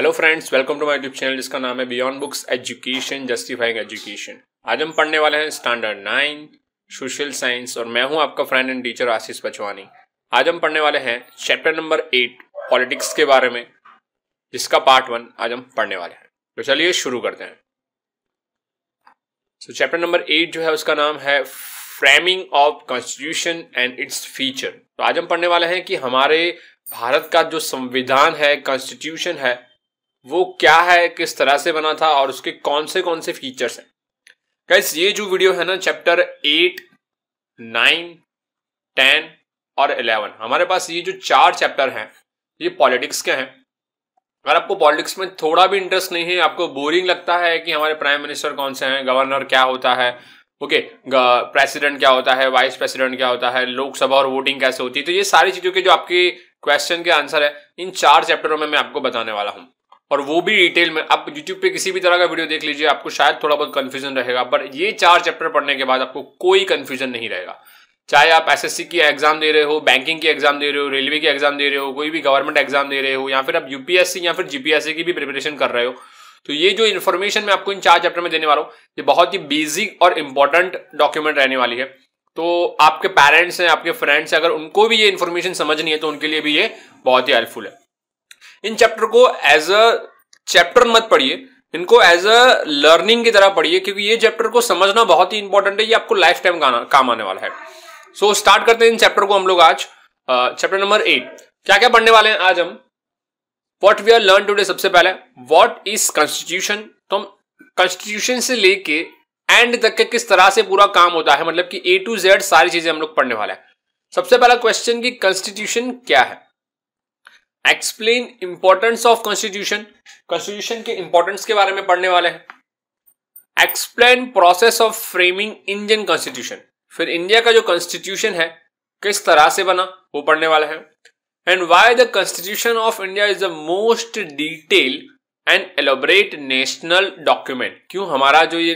Hello friends welcome to my YouTube channel जिसका नाम है beyond books education justifying education आज हम पढ़ने वाले हैं स्टैंडर्ड नाइन सोशल साइंस और मैं हूं आपका friend and teacher Ashish Pachwani आज हम पढ़ने वाले हैं चैप्टर नंबर एट पॉलिटिक्स के बारे में जिसका पार्ट वन आज हम पढ़ने वाले हैं तो चलिए शुरू करते हैं सो चैप्टर नंबर एट जो है उसका नाम है framing of constitution and its feature तो आज हम पढ़ने वाले हैं कि हमारे भारत का जो संविधान है कॉन्स्टिट्यूशन है वो क्या है किस तरह से बना था और उसके कौन से कौन से फीचर्स हैं गैस ये जो वीडियो है ना चैप्टर एट नाइन टेन और इलेवन हमारे पास ये जो चार चैप्टर हैं ये पॉलिटिक्स के हैं अगर आपको पॉलिटिक्स में थोड़ा भी इंटरेस्ट नहीं है आपको बोरिंग लगता है कि हमारे प्राइम मिनिस्टर कौन से हैं गवर्नर क्या होता है ओके प्रेसिडेंट क्या होता है वाइस प्रेसिडेंट क्या होता है लोकसभा और वोटिंग कैसे होती है तो ये सारी चीज़ों के जो आपके क्वेश्चन के आंसर है इन चार चैप्टरों में मैं आपको बताने वाला हूँ और वो भी डिटेल में आप यूट्यूब पे किसी भी तरह का वीडियो देख लीजिए आपको शायद थोड़ा बहुत कन्फ्यूजन रहेगा बट ये चार चैप्टर पढ़ने के बाद आपको कोई कन्फ्यूजन नहीं रहेगा चाहे आप एस की एग्जाम दे रहे हो बैंकिंग की एग्जाम दे रहे हो रेलवे की एग्जाम दे रहे हो कोई भी गवर्नमेंट एग्जाम दे रहे हो या फिर आप यूपीएससी या फिर जीपीएससी की भी प्रिपरेशन कर रहे हो तो ये जो इन्फॉर्मेशन मैं आपको इन चार चैप्टर में देने वाला हूँ ये बहुत ही बेसिक और इंपॉर्टेंट डॉक्यूमेंट रहने वाली है तो आपके पेरेंट्स हैं आपके फ्रेंड्स हैं अगर उनको भी ये इन्फॉर्मेशन समझ नहीं है तो उनके लिए भी ये बहुत ही हेल्पफुल है इन चैप्टर को एज अ चैप्टर मत पढ़िए इनको एज अ लर्निंग की तरह पढ़िए क्योंकि ये चैप्टर को समझना बहुत ही इंपॉर्टेंट है ये आपको लाइफ टाइम काम आने वाला है सो so, स्टार्ट करते हैं इन चैप्टर को हम लोग आज चैप्टर नंबर एट क्या क्या पढ़ने वाले हैं आज हम what we are learn today सबसे पहले वॉट इज कॉन्स्टिट्यूशन तो हम कॉन्स्टिट्यूशन से लेके एंड तक के किस तरह से पूरा काम होता है मतलब कि ए टू जेड सारी चीजें हम लोग पढ़ने वाले हैं सबसे पहला क्वेश्चन की कॉन्स्टिट्यूशन क्या है explain importance of constitution constitution के इंपॉर्टेंस के बारे में पढ़ने वाले हैं explain process of framing Indian constitution फिर इंडिया का जो कॉन्स्टिट्यूशन है किस तरह से बना वो पढ़ने वाले हैं and why the constitution of India is the most detail and elaborate national document क्यों हमारा जो ये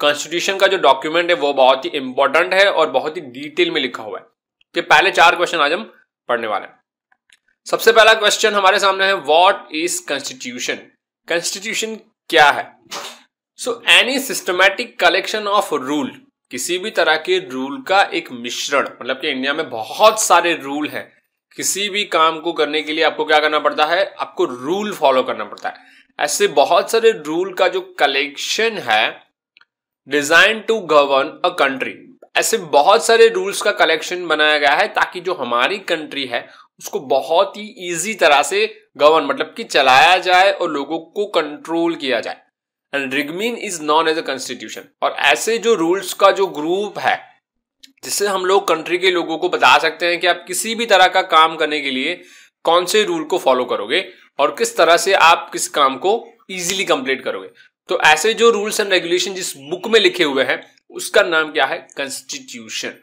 कॉन्स्टिट्यूशन का जो डॉक्यूमेंट है वो बहुत ही इंपॉर्टेंट है और बहुत ही डिटेल में लिखा हुआ है तो पहले चार क्वेश्चन आज हम पढ़ने वाले हैं सबसे पहला क्वेश्चन हमारे सामने है व्हाट इज कॉन्स्टिट्यूशन कॉन्स्टिट्यूशन क्या है so any systematic collection of rule किसी भी तरह के रूल का एक मिश्रण मतलब कि इंडिया में बहुत सारे रूल हैं किसी भी काम को करने के लिए आपको क्या करना पड़ता है आपको रूल फॉलो करना पड़ता है ऐसे बहुत सारे रूल का जो कलेक्शन है design to govern a country ऐसे बहुत सारे रूल्स का कलेक्शन बनाया गया है ताकि जो हमारी कंट्री है उसको बहुत ही इजी तरह से गवर्न मतलब कि चलाया जाए और लोगों को कंट्रोल किया जाए and regimen is known as a constitution और ऐसे जो रूल्स का जो ग्रुप है जिससे हम लोग कंट्री के लोगों को बता सकते हैं कि आप किसी भी तरह का काम करने के लिए कौन से रूल को फॉलो करोगे और किस तरह से आप किस काम को इजीली कंप्लीट करोगे तो ऐसे जो रूल्स एंड रेगुलेशन जिस बुक में लिखे हुए हैं उसका नाम क्या है कॉन्स्टिट्यूशन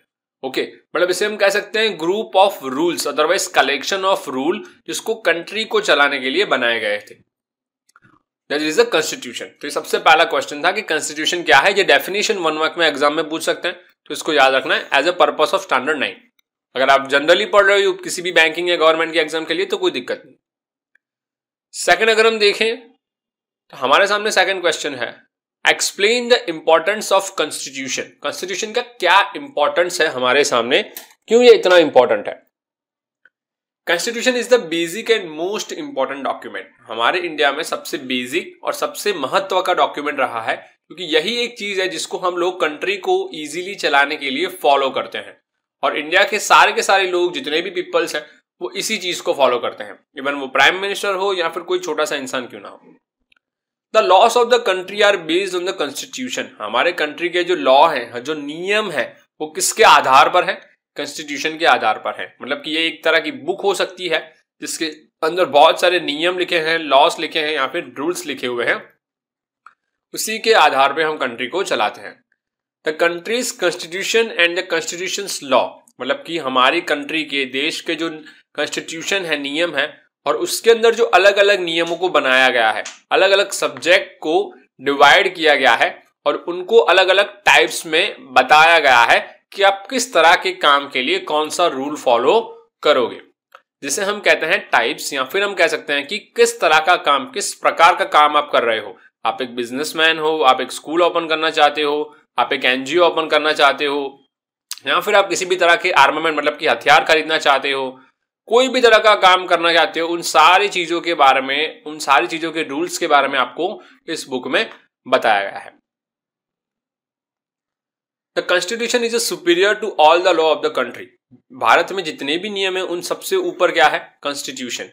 ओके मतलब इसे हम कह सकते हैं group of rules otherwise collection of rule जिसको कंट्री को चलाने के लिए बनाए गए थे दैट इज द कॉन्स्टिट्यूशन तो ये सबसे पहला क्वेश्चन था कि कॉन्स्टिट्यूशन क्या है ये डेफिनेशन वन मार्क में एग्जाम में पूछ सकते हैं तो इसको याद रखना है as a purpose of standard nine अगर आप जनरली पढ़ रहे हो किसी भी बैंकिंग या गवर्नमेंट के एग्जाम के लिए तो कोई दिक्कत नहीं सेकेंड अगर हम देखें तो हमारे सामने सेकेंड क्वेश्चन है explain the importance of constitution constitution का क्या इंपॉर्टेंस है हमारे सामने क्यों ये इतना इंपॉर्टेंट है constitution is the basic and most important document हमारे इंडिया में सबसे बेसिक और सबसे महत्व का डॉक्यूमेंट रहा है क्योंकि यही एक चीज है जिसको हम लोग कंट्री को इजीली चलाने के लिए फॉलो करते हैं और इंडिया के सारे के सारे लोग जितने भी पीपल्स हैं वो इसी चीज को फॉलो करते हैं इवन वो प्राइम मिनिस्टर हो या फिर कोई छोटा सा इंसान क्यों ना हो the laws of the country are based on the constitution हमारे कंट्री के जो लॉ है हाँ, जो नियम है वो किसके आधार पर है कॉन्स्टिट्यूशन के आधार पर है मतलब कि ये एक तरह की बुक हो सकती है जिसके अंदर बहुत सारे नियम लिखे हैं लॉस लिखे हैं या फिर रूल्स लिखे हुए हैं उसी के आधार पर हम कंट्री को चलाते हैं the country's constitution and the constitution law मतलब कि हमारी कंट्री के देश के जो कॉन्स्टिट्यूशन है नियम है और उसके अंदर जो अलग अलग नियमों को बनाया गया है अलग अलग सब्जेक्ट को डिवाइड किया गया है और उनको अलग अलग टाइप्स में बताया गया है कि आप किस तरह के काम के लिए कौन सा रूल फॉलो करोगे जिसे हम कहते हैं टाइप्स या फिर हम कह सकते हैं कि किस तरह का काम किस प्रकार का काम आप कर रहे हो आप एक बिजनेसमैन हो आप एक स्कूल ओपन करना चाहते हो आप एक एनजीओ ओपन करना चाहते हो या फिर आप किसी भी तरह के आर्मामेंट मतलब कि हथियार खरीदना चाहते हो कोई भी तरह का काम करना चाहते हो उन सारी चीजों के बारे में उन सारी चीजों के रूल्स के बारे में आपको इस बुक में बताया गया है the constitution is superior to all the law of the country Bharat में जितने भी नियम है उन सबसे ऊपर क्या है constitution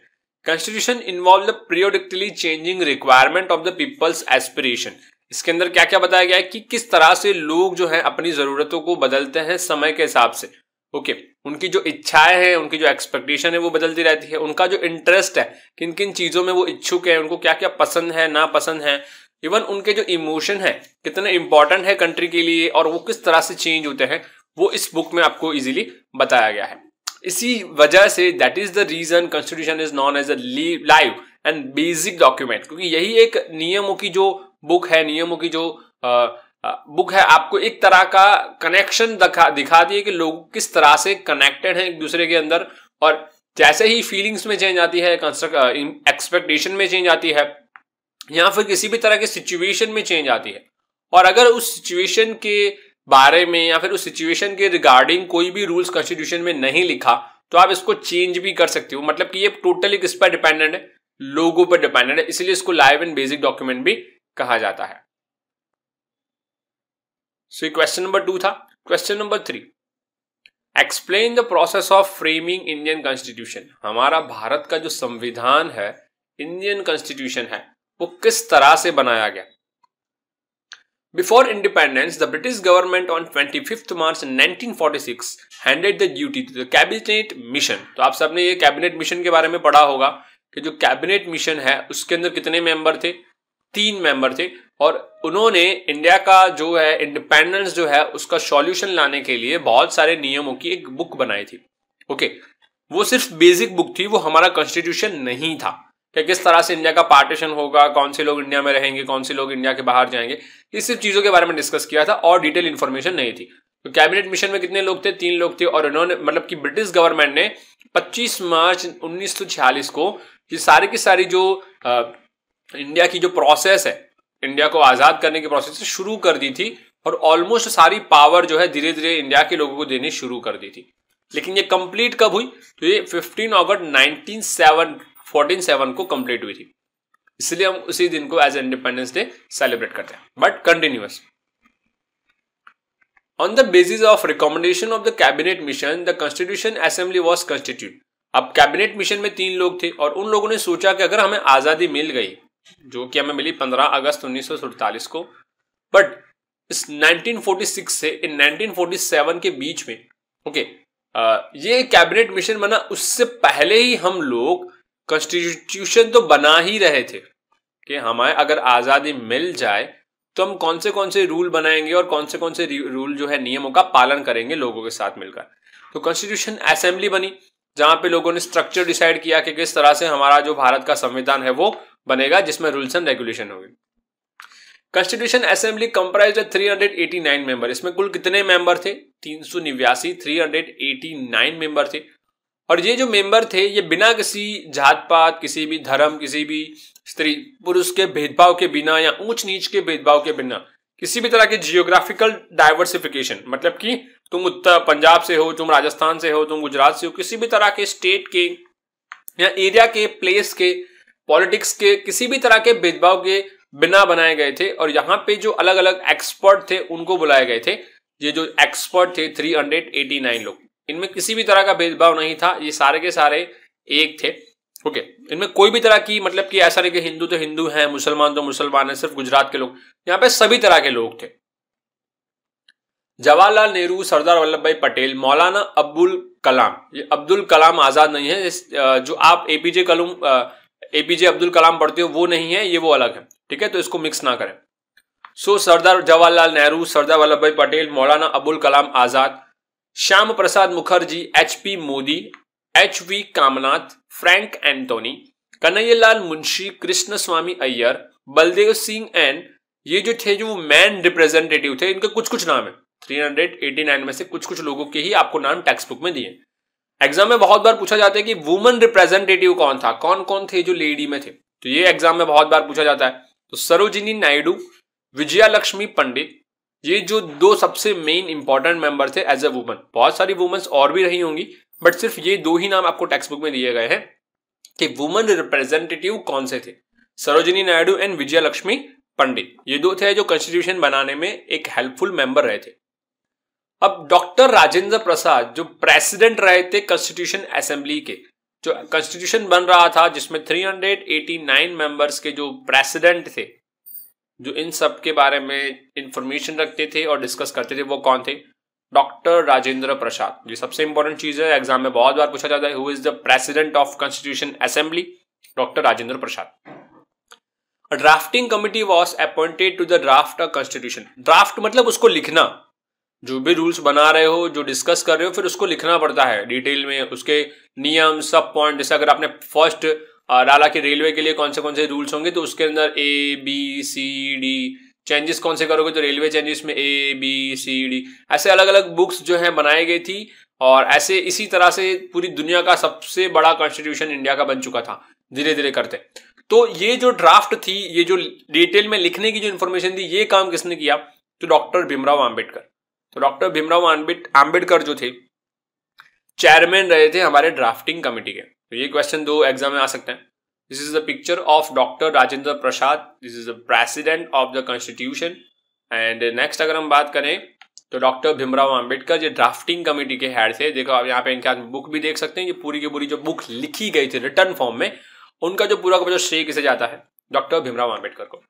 constitution involve the periodically changing requirement of the people's aspiration इसके अंदर क्या क्या बताया गया है कि किस तरह से लोग जो है अपनी जरूरतों को बदलते हैं समय के हिसाब से ओके okay. उनकी जो इच्छाएं हैं उनकी जो एक्सपेक्टेशन है वो बदलती रहती है उनका जो इंटरेस्ट है किन किन चीजों में वो इच्छुक है उनको क्या क्या पसंद है ना पसंद है इवन उनके जो इमोशन है कितने इंपॉर्टेंट है कंट्री के लिए और वो किस तरह से चेंज होते हैं वो इस बुक में आपको इजीली बताया गया है इसी वजह से that is the reason constitution is known as a live and basic document क्योंकि यही एक नियमों की जो बुक है नियमों की जो आ, बुक है आपको एक तरह का कनेक्शन दिखा दिखा दिए कि लोग किस तरह से कनेक्टेड हैं एक दूसरे के अंदर और जैसे ही फीलिंग्स में चेंज आती है एक्सपेक्टेशन में चेंज आती है या फिर किसी भी तरह के सिचुएशन में चेंज आती है और अगर उस सिचुएशन के बारे में या फिर उस सिचुएशन के रिगार्डिंग कोई भी रूल्स कॉन्स्टिट्यूशन में नहीं लिखा तो आप इसको चेंज भी कर सकते हो मतलब कि ये टोटली किस पर डिपेंडेंट है लोगों पर डिपेंडेंट है इसलिए इसको लाइव एंड बेसिक डॉक्यूमेंट भी कहा जाता है सो ये क्वेश्चन नंबर टू था question number three explain the process of framing Indian constitution हमारा भारत का जो संविधान है इंडियन कॉन्स्टिट्यूशन है वो किस तरह से बनाया गया before British government on twenty fifth March nineteen forty six handed the duty to the cabinet mission तो आप सबने ये कैबिनेट मिशन के बारे में पढ़ा होगा कि जो कैबिनेट मिशन है उसके अंदर कितने मेंबर थे तीन मेंबर थे और उन्होंने इंडिया का जो है इंडिपेंडेंस जो है उसका सॉल्यूशन लाने के लिए बहुत सारे नियमों की एक बुक बनाई थी ओके वो सिर्फ बेसिक बुक थी वो हमारा कॉन्स्टिट्यूशन नहीं था क्या किस तरह से इंडिया का पार्टीशन होगा कौन से लोग इंडिया में रहेंगे कौन से लोग इंडिया के बाहर जाएंगे ये सिर्फ चीज़ों के बारे में डिस्कस किया था और डिटेल इन्फॉर्मेशन नहीं थी तो कैबिनेट मिशन में कितने लोग थे तीन लोग थे और इन्होंने मतलब कि ब्रिटिश गवर्नमेंट ने 25 मार्च 1946 को ये सारी की सारी जो इंडिया की जो प्रोसेस है इंडिया को आजाद करने की प्रोसेस शुरू कर दी थी और ऑलमोस्ट सारी पावर जो है धीरे धीरे इंडिया के लोगों को देनी शुरू कर दी थी लेकिन ये कंप्लीट कब हुई तो ये 15 अगस्त 197 147 को कंप्लीट हुई थी इसलिए हम उसी दिन को एज इंडिपेंडेंस डे सेलिब्रेट करते हैं but continuous on the basis of recommendation of the cabinet mission the constitution assembly was constitute अब कैबिनेट मिशन में तीन लोग थे और उन लोगों ने सोचा कि अगर हमें आजादी मिल गई जो कि हमें मिली 15 अगस्त उन्नीस को बट इस 1946 से इन 1947 के बीच में ओके ये कैबिनेट मिशन बना उससे पहले ही हम लोग कॉन्स्टिट्यूशन तो बना ही रहे थे कि हमारे अगर आज़ादी मिल जाए तो हम कौन से कौन से रूल बनाएंगे और कौन से कौन से रूल जो है नियमों का पालन करेंगे लोगों के साथ मिलकर तो कॉन्स्टिट्यूशन असेंबली बनी जहां पे लोगों ने स्ट्रक्चर डिसाइड किया कि किस तरह से हमारा जो भारत का संविधान है वो बनेगा जिसमें रूल्स एंड रेगुलेशन होगी constitution assembly comprise three hundred eighty nine member इसमें कुल कितने मेंबर थे तीन सौ निव्यासी three hundred eighty nine member थे और ये जो मेंबर थे ये बिना किसी जात पात किसी भी धर्म किसी भी स्त्री पुरुष के भेदभाव के बिना या ऊंच नीच के भेदभाव के बिना किसी भी तरह के जियोग्राफिकल डाइवर्सिफिकेशन मतलब कि तुम उत्तर पंजाब से हो तुम राजस्थान से हो तुम गुजरात से हो किसी भी तरह के स्टेट के या एरिया के प्लेस के पॉलिटिक्स के किसी भी तरह के भेदभाव के बिना बनाए गए थे और यहाँ पे जो अलग अलग एक्सपर्ट थे उनको बुलाए गए थे ये जो एक्सपर्ट थे 389 लोग इनमें किसी भी तरह का भेदभाव नहीं था ये सारे के सारे एक थे ओके okay. इनमें कोई भी तरह की मतलब कि ऐसा नहीं कि हिंदू तो हिंदू हैं मुसलमान तो मुसलमान है सिर्फ गुजरात के लोग यहाँ पे सभी तरह के लोग थे जवाहरलाल नेहरू सरदार वल्लभ भाई पटेल मौलाना अब्दुल कलाम ये अब्दुल कलाम आजाद नहीं है जो आप एपीजे कलूम एपीजे अब्दुल कलाम पढ़ते हो वो नहीं है ये वो अलग है ठीक है तो इसको मिक्स ना करें सो so, Sardar Jawaharlal Nehru Sardar Vallabh Bhai Patel Maulana Abul Kalam Azad Shyam Prasad Mukherjee H P Modi H V Kamnath Frank Anthony Kanhaiyalal Munshi Krishna Swami Ayyar Baldev Singh and ये जो थे जो मैन रिप्रेजेंटेटिव थे इनके कुछ कुछ नाम है 389 में से कुछ कुछ लोगों के ही आपको नाम टेक्स्ट बुक में दिए एग्जाम में बहुत बार पूछा जाता है कि वुमन रिप्रेजेंटेटिव कौन था कौन कौन थे जो लेडी में थे तो ये एग्जाम में बहुत बार पूछा जाता है तो सरोजिनी नायडू विजया लक्ष्मी पंडित ये जो दो सबसे मेन इंपॉर्टेंट मेंबर थे एज अ वुमन बहुत सारी वुमेन्स और भी रही होंगी बट सिर्फ ये दो ही नाम आपको टेक्स्ट बुक में दिए गए हैं कि वुमेन रिप्रेजेंटेटिव कौन से थे सरोजिनी नायडू एंड विजया लक्ष्मी पंडित ये दो थे जो कॉन्स्टिट्यूशन बनाने में एक हेल्पफुल मेंबर रहे थे अब डॉक्टर राजेंद्र प्रसाद जो प्रेसिडेंट रहे थे कॉन्स्टिट्यूशन असेंबली के जो कॉन्स्टिट्यूशन बन रहा था जिसमें 389 मेंबर्स के जो प्रेसिडेंट थे जो इन सब के बारे में इंफॉर्मेशन रखते थे और डिस्कस करते थे वो कौन थे डॉक्टर राजेंद्र प्रसाद ये सबसे इंपॉर्टेंट चीज है एग्जाम में बहुत बार पूछा जाता है who is the president of constitution assembly doctor Rajendra Prasad drafting committee was appointed to the draft of constitution draft मतलब उसको लिखना जो भी रूल्स बना रहे हो जो डिस्कस कर रहे हो फिर उसको लिखना पड़ता है डिटेल में उसके नियम सब पॉइंट जैसे अगर आपने फर्स्ट डाला कि रेलवे के लिए कौन से कौन से रूल्स होंगे तो उसके अंदर A B C D changes कौन से करोगे तो रेलवे चेंजेस में ए बी सी डी ऐसे अलग अलग बुक्स जो है बनाई गई थी और ऐसे इसी तरह से पूरी दुनिया का सबसे बड़ा कॉन्स्टिट्यूशन इंडिया का बन चुका था धीरे धीरे करते तो ये जो ड्राफ्ट थी ये जो डिटेल में लिखने की जो इन्फॉर्मेशन थी ये काम किसने किया तो डॉक्टर भीमराव आम्बेडकर तो डॉक्टर भीमराव आम्बेडकर जो थे चेयरमैन रहे थे हमारे ड्राफ्टिंग कमेटी के तो ये क्वेश्चन दो एग्जाम में आ सकते हैं this is the picture of doctor Rajendra Prasad this is the president of the constitution and next अगर हम बात करें तो डॉक्टर भीमराव अंबेडकर जो ड्राफ्टिंग कमेटी के हेड थे देखो आप यहाँ पे इनके हाथ बुक भी देख सकते हैं ये पूरी की पूरी जो बुक लिखी गई थी रिटर्न फॉर्म में उनका जो पूरा का जो श्रेय किसे जाता है डॉक्टर भीमराव अंबेडकर को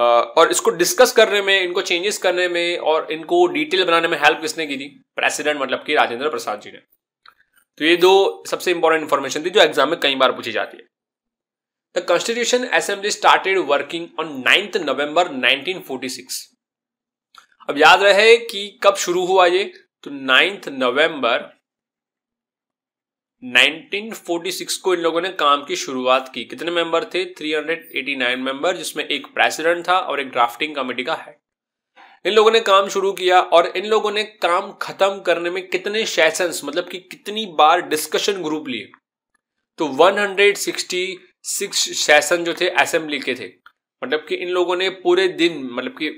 और इसको डिस्कस करने में इनको चेंजेस करने में और इनको डिटेल बनाने में हेल्प किसने की थी प्रेसिडेंट मतलब कि राजेंद्र प्रसाद जी ने तो ये दो सबसे इंपॉर्टेंट इन्फॉर्मेशन थी जो एग्जाम में कई बार पूछी जाती है the constitution assembly started working on ninth November 1946 अब याद रहे कि कब शुरू हुआ ये तो नाइन्थ नवंबर 1946 को इन लोगों ने काम की शुरुआत की कितने मेंबर थे 389 मेंबर जिसमें एक प्रेसिडेंट था और एक ड्राफ्टिंग कमेटी का हेड इन लोगों ने काम शुरू किया और इन लोगों ने काम खत्म करने में कितने सेशंस मतलब कि कितनी बार डिस्कशन ग्रुप लिए तो 166 सेशन जो थे असेंबली के थे मतलब कि इन लोगों ने पूरे दिन मतलब कि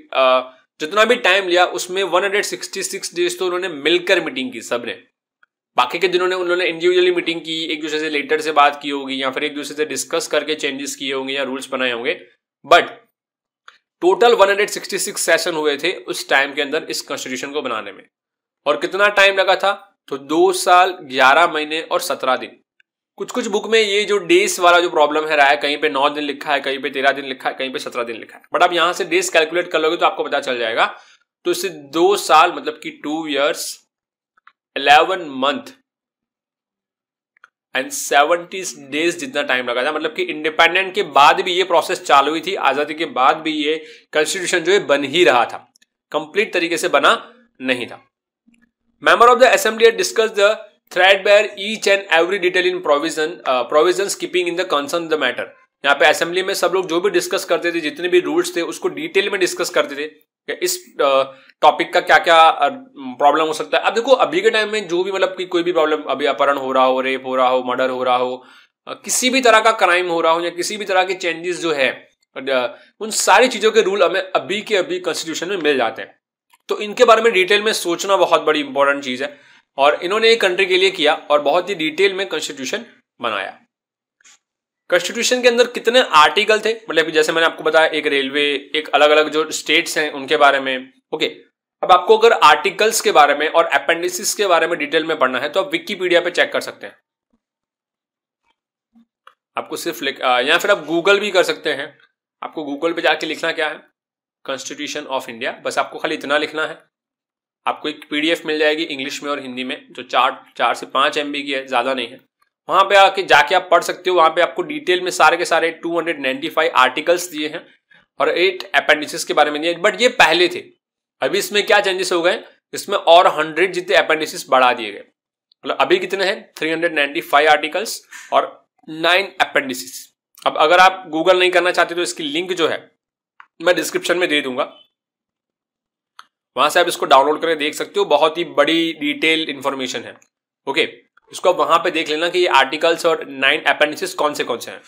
जितना भी टाइम लिया उसमें 166 डेज तो उन्होंने मिलकर मीटिंग की सबने बाकी के दिनों ने उन्होंने इंडिविजुअली मीटिंग की एक दूसरे से लेटर से बात की होगी या फिर एक दूसरे से डिस्कस करके चेंजेस किए होंगे या रूल्स बनाए होंगे बट टोटल 166 सेशन हुए थे उस टाइम के अंदर इस कॉन्स्टिट्यूशन को बनाने में और कितना टाइम लगा था तो दो साल ग्यारह महीने और सत्रह दिन कुछ कुछ बुक में ये जो डेज वाला जो प्रॉब्लम है रहा है कहीं पे नौ दिन लिखा है कहीं पे तेरह दिन लिखा है कहीं पे सत्रह दिन लिखा है बट आप यहां से डेज कैलकुलेट कर लोगे तो आपको पता चल जाएगा तो इससे दो साल मतलब कि two years eleven month and 70 days जितना टाइम लगा था मतलब कि इंडिपेंडेंट के बाद भी ये प्रोसेस चालू हुई थी आजादी के बाद भी ये कॉन्स्टिट्यूशन जो है बन ही रहा था कंप्लीट तरीके से बना नहीं था member of the assembly discuss the threadbare each and every detail in provision provision keeping in the concern the matter यहाँ पे असेंबली में सब लोग जो भी डिस्कस करते थे जितने भी रूल्स थे उसको डिटेल में डिस्कस करते थे इस टॉपिक का क्या क्या प्रॉब्लम हो सकता है अब देखो अभी के टाइम में जो भी मतलब कि कोई भी प्रॉब्लम अभी अपहरण हो रहा हो रेप हो रहा हो मर्डर हो रहा हो किसी भी तरह का क्राइम हो रहा हो या किसी भी तरह के चेंजेस जो है उन सारी चीजों के रूल हमें अभी के अभी कॉन्स्टिट्यूशन में मिल जाते हैं तो इनके बारे में डिटेल में सोचना बहुत बड़ी इंपॉर्टेंट चीज है और इन्होंने एक कंट्री के लिए किया और बहुत ही डिटेल में कॉन्स्टिट्यूशन बनाया कॉन्स्टिट्यूशन के अंदर कितने आर्टिकल थे मतलब जैसे मैंने आपको बताया एक रेलवे एक अलग अलग जो स्टेट्स हैं उनके बारे में ओके अब आपको अगर आर्टिकल्स के बारे में और अपेंडिसिस के बारे में डिटेल में पढ़ना है तो आप विकीपीडिया पे चेक कर सकते हैं आपको सिर्फ या फिर आप गूगल भी कर सकते हैं आपको गूगल पे जाके लिखना क्या है कॉन्स्टिट्यूशन ऑफ इंडिया बस आपको खाली इतना लिखना है आपको एक पीडीएफ मिल जाएगी इंग्लिश में और हिंदी में जो चार चार से पांच एम की है ज़्यादा नहीं है वहां पे आके जाके आप पढ़ सकते हो वहां पे आपको डिटेल में सारे के सारे 295 आर्टिकल्स दिए हैं और एट अपेंडिसेस के बारे में दिए बट ये पहले थे अभी इसमें क्या चेंजेस हो गए इसमें और हंड्रेड जितने अपेंडिसेस बढ़ा दिए गए मतलब अभी कितने हैं 395 आर्टिकल्स और नाइन अपेंडिसिस अब अगर आप गूगल नहीं करना चाहते तो इसकी लिंक जो है मैं डिस्क्रिप्शन में दे दूंगा वहां से आप इसको डाउनलोड करके देख सकते हो बहुत ही बड़ी डिटेल इन्फॉर्मेशन है ओके okay. इसको आप वहां पे देख लेना कि ये आर्टिकल्स और नाइन अपेंडिसेस कौन से कौन से हैं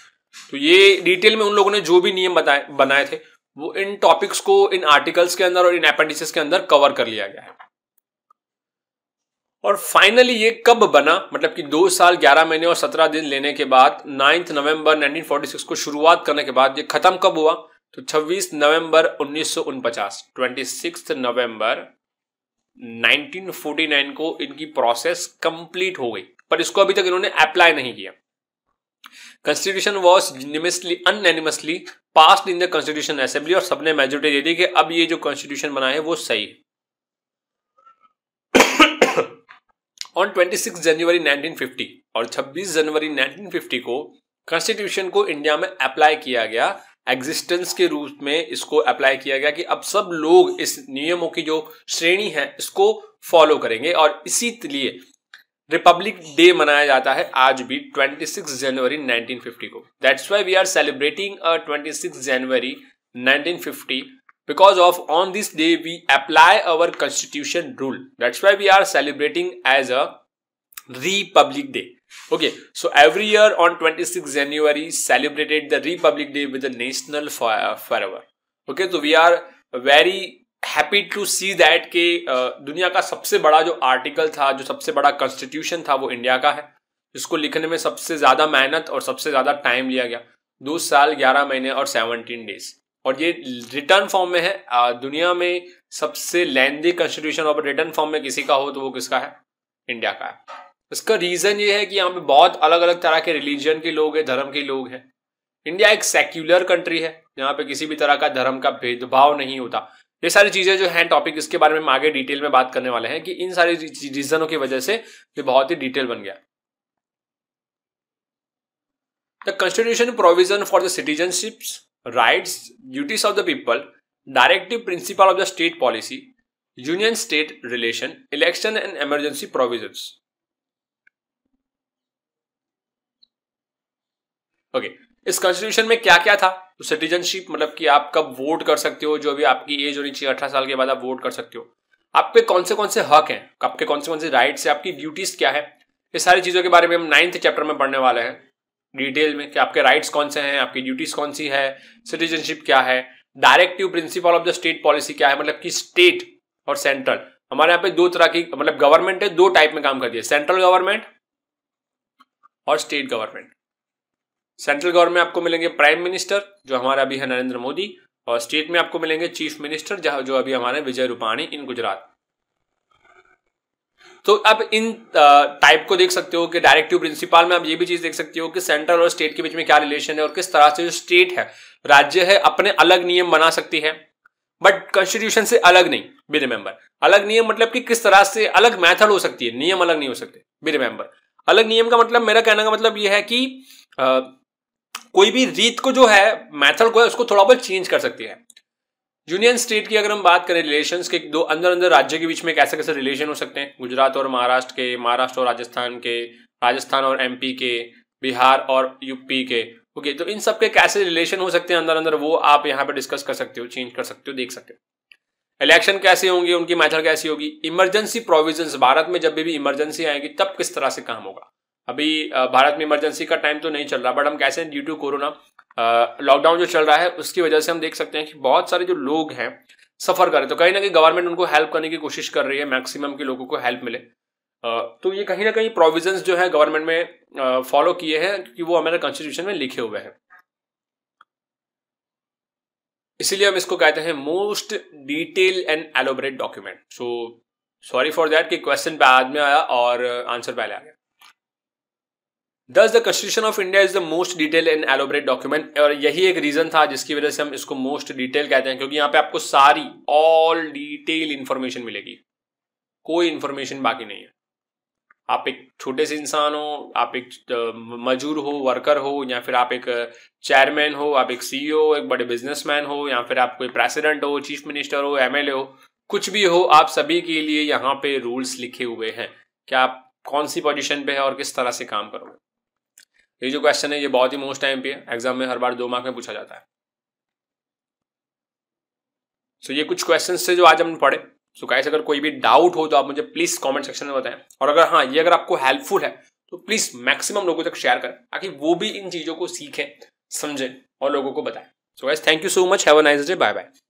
तो ये डिटेल में उन लोगों ने जो भी नियम बताए बनाए थे वो इन टॉपिक्स को इन आर्टिकल्स के अंदर और इन अपेंडिसेस के अंदर कवर कर लिया गया है और फाइनली ये कब बना मतलब कि दो साल ग्यारह महीने और सत्रह दिन लेने के बाद नाइन्थ नवंबर 1946 को शुरुआत करने के बाद ये खत्म कब हुआ तो 26 नवंबर उन्नीस सौ उनपचास नवंबर 1949 को इनकी प्रोसेस कंप्लीट हो गई पर इसको अभी तक इन्होंने अप्लाई नहीं किया कॉन्स्टिट्यूशन वॉज निमिसली unanimously passed in the constitution assembly और सबने मेजोरिटी दे दी कि अब ये जो कॉन्स्टिट्यूशन बना है वो सही है ऑन 26 जनवरी 1950 और 26 जनवरी 1950 को कॉन्स्टिट्यूशन को इंडिया में अप्लाई किया गया एग्जिस्टेंस के रूप में इसको अप्लाई किया गया कि अब सब लोग इस नियमों की जो श्रेणी है इसको फॉलो करेंगे और इसी लिए रिपब्लिक डे मनाया जाता है आज भी 26 जनवरी 1950 को that's why we are celebrating 26 January 1950 because of on this day we apply our constitution rule that's why we are celebrating as a republic day Okay, so every year on 26 January celebrated the Republic Day with the national fervor. Okay, so we are very happy to see that के दुनिया का सबसे बड़ा जो article था जो सबसे बड़ा कॉन्स्टिट्यूशन था वो इंडिया का है जिसको लिखने में सबसे ज़्यादा मेहनत और सबसे ज़्यादा टाइम लिया गया दो साल ग्यारह महीने और सेवनटीन डेज और ये रिटर्न फॉर्म में है दुनिया में सबसे लेंदी कॉन्स्टिट्यूशन और रिटर्न फॉर्म में किसी का हो तो वो किसका है इंडिया का है इसका रीजन ये है कि यहाँ पे बहुत अलग अलग तरह के रिलीजन के लोग हैं धर्म के लोग हैं इंडिया एक सेक्युलर कंट्री है यहाँ पे किसी भी तरह का धर्म का भेदभाव नहीं होता ये सारी चीजें जो हैं टॉपिक इसके बारे में हम आगे डिटेल में बात करने वाले हैं कि इन सारी रीजनों की वजह से ये बहुत ही डिटेल बन गया the constitution provision for the citizenship rights duties of the people directive principle of the state policy union state relation election and emergency provision okay इस कॉन्स्टिट्यूशन में क्या क्या था तो सिटीजनशिप मतलब कि आप कब वोट कर सकते हो जो अभी आपकी एज होनी चाहिए अठारह साल के बाद आप वोट कर सकते हो आपके कौन से कौन से हक हैं आपके कौन से कौन से राइट्स हैं आपकी ड्यूटीज क्या है ये सारी चीज़ों के बारे में हम नाइन्थ चैप्टर में पढ़ने वाले हैं डिटेल में कि आपके राइट्स कौन से हैं आपकी ड्यूटीज कौन सी है सिटीजनशिप क्या है directive principle of the state policy क्या है मतलब कि स्टेट और सेंट्रल हमारे यहाँ पे दो तरह की मतलब गवर्नमेंट है दो टाइप में काम करती है सेंट्रल गवर्नमेंट और स्टेट गवर्नमेंट सेंट्रल गवर्नमेंट में आपको मिलेंगे प्राइम मिनिस्टर जो हमारा अभी है नरेंद्र मोदी और स्टेट में आपको मिलेंगे चीफ मिनिस्टर जो अभी हमारे विजय रूपाणी इन गुजरात तो अब इन टाइप को देख सकते हो कि डायरेक्टिव प्रिंसिपल में आप ये भी चीज देख सकते हो कि सेंट्रल और स्टेट के बीच में क्या रिलेशन है और किस तरह से जो स्टेट है राज्य है अपने अलग नियम बना सकती है बट कॉन्स्टिट्यूशन से अलग नहीं बी रिमेंबर अलग नियम मतलब कि किस तरह से अलग मेथड हो सकती है नियम अलग नहीं हो सकते बी रिमेंबर अलग नियम का मतलब मेरा कहने का मतलब यह है कि कोई भी रीत को जो है मेथड को है उसको थोड़ा बहुत चेंज कर सकती है यूनियन स्टेट की अगर हम बात करें रिलेशन के दो अंदर अंदर राज्य के बीच में कैसे कैसे रिलेशन हो सकते हैं गुजरात और महाराष्ट्र के महाराष्ट्र और राजस्थान के राजस्थान और एमपी के बिहार और यूपी के ओके तो इन सब के कैसे रिलेशन हो सकते हैं अंदर अंदर वो आप यहाँ पे डिस्कस कर सकते हो चेंज कर सकते हो देख सकते हो इलेक्शन कैसे होंगे उनकी मैथड़ कैसी होगी इमरजेंसी प्रोविजंस भारत में जब भी इमरजेंसी आएगी तब किस तरह से काम होगा अभी भारत में इमरजेंसी का टाइम तो नहीं चल रहा बट हम कैसे ड्यू टू कोरोना लॉकडाउन जो चल रहा है उसकी वजह से हम देख सकते हैं कि बहुत सारे जो लोग हैं सफर करें तो कहीं ना कहीं गवर्नमेंट उनको हेल्प करने की कोशिश कर रही है मैक्सिमम के लोगों को हेल्प मिले तो ये कहीं ना कहीं प्रोविजंस जो है गवर्नमेंट में फॉलो किए हैं क्योंकि वो हमारे कॉन्स्टिट्यूशन में लिखे हुए हैं इसीलिए हम इसको कहते हैं most detail and elaborate document so sorry for that कि क्वेश्चन पे बाद में आया और आंसर पहले आ गया दस the constitution of India is the most detail and elaborate document और यही एक रीजन था जिसकी वजह से हम इसको मोस्ट डिटेल कहते हैं क्योंकि यहाँ पे आपको सारी ऑल डिटेल इंफॉर्मेशन मिलेगी कोई इंफॉर्मेशन बाकी नहीं है आप एक छोटे से इंसान हो आप एक मजूर हो वर्कर हो या फिर आप एक चेयरमैन हो आप एक सी हो एक बड़े बिजनेसमैन हो या फिर आप कोई प्रेसिडेंट हो चीफ मिनिस्टर हो एमएलए हो कुछ भी हो आप सभी के लिए यहाँ पे रूल्स लिखे हुए हैं कि आप कौन सी पोजिशन पे है और किस तरह से काम करोगे ये जो क्वेश्चन है ये बहुत ही मोस्ट टाइम पे एग्जाम में हर बार दो मार्क में पूछा जाता है सो so, ये कुछ क्वेश्चन थे जो आज हमने पढ़े सो so, गाइस अगर कोई भी डाउट हो तो आप मुझे प्लीज कमेंट सेक्शन में बताएं और अगर हाँ ये अगर आपको हेल्पफुल है तो प्लीज मैक्सिमम लोगों तक शेयर करें ताकि वो भी इन चीजों को सीखें समझें और लोगों को बताएं so guys thank you so much have a nice day bye bye